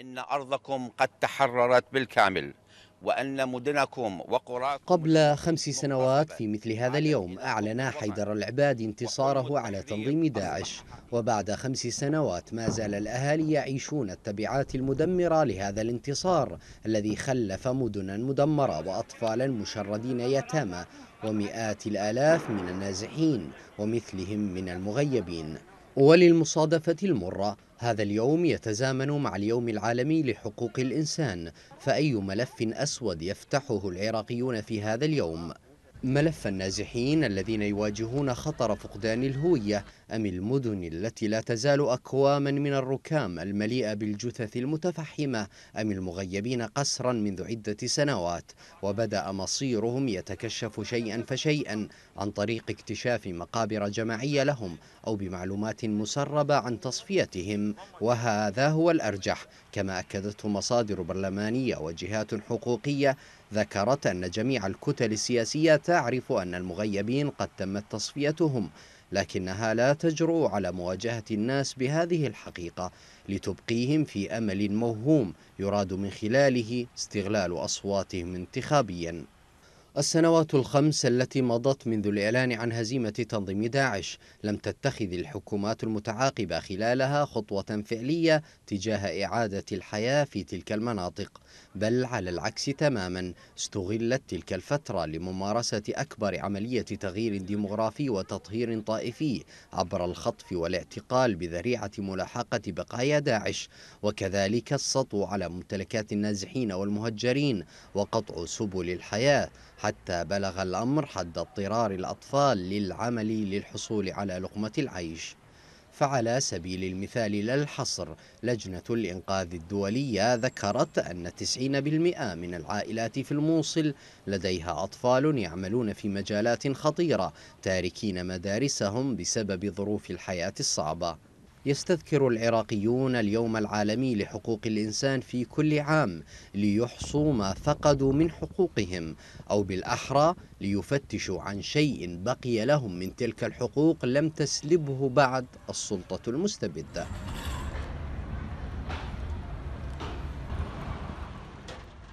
إن أرضكم قد تحررت بالكامل وأن مدنكم وقراكم قبل خمس سنوات في مثل هذا اليوم أعلن حيدر العباد انتصاره على تنظيم داعش وبعد خمس سنوات ما زال الأهالي يعيشون التبعات المدمرة لهذا الانتصار الذي خلف مدنا مدمرة وأطفالا مشردين يتامى ومئات الآلاف من النازحين ومثلهم من المغيبين وللمصادفة المرة هذا اليوم يتزامن مع اليوم العالمي لحقوق الإنسان فأي ملف أسود يفتحه العراقيون في هذا اليوم ملف النازحين الذين يواجهون خطر فقدان الهوية أم المدن التي لا تزال أكواما من الركام المليئة بالجثث المتفحمة أم المغيبين قسرا منذ عدة سنوات وبدأ مصيرهم يتكشف شيئا فشيئا عن طريق اكتشاف مقابر جماعية لهم أو بمعلومات مسربة عن تصفيتهم وهذا هو الأرجح كما أكدته مصادر برلمانية وجهات حقوقية ذكرت أن جميع الكتل السياسية تعرف أن المغيبين قد تمت تصفيتهم لكنها لا تجرؤ على مواجهة الناس بهذه الحقيقة لتبقيهم في أمل موهوم يراد من خلاله استغلال أصواتهم انتخابياً السنوات الخمس التي مضت منذ الإعلان عن هزيمة تنظيم داعش لم تتخذ الحكومات المتعاقبة خلالها خطوة فعلية تجاه إعادة الحياة في تلك المناطق بل على العكس تماما استغلت تلك الفترة لممارسة أكبر عملية تغيير ديمغرافي وتطهير طائفي عبر الخطف والاعتقال بذريعة ملاحقة بقايا داعش وكذلك السطو على ممتلكات النازحين والمهجرين وقطع سبل الحياة حتى بلغ الأمر حد اضطرار الأطفال للعمل للحصول على لقمة العيش فعلى سبيل المثال لا الحصر لجنة الإنقاذ الدولية ذكرت أن 90% من العائلات في الموصل لديها أطفال يعملون في مجالات خطيرة تاركين مدارسهم بسبب ظروف الحياة الصعبة يستذكر العراقيون اليوم العالمي لحقوق الإنسان في كل عام ليحصوا ما فقدوا من حقوقهم أو بالأحرى ليفتشوا عن شيء بقي لهم من تلك الحقوق لم تسلبه بعد السلطة المستبدة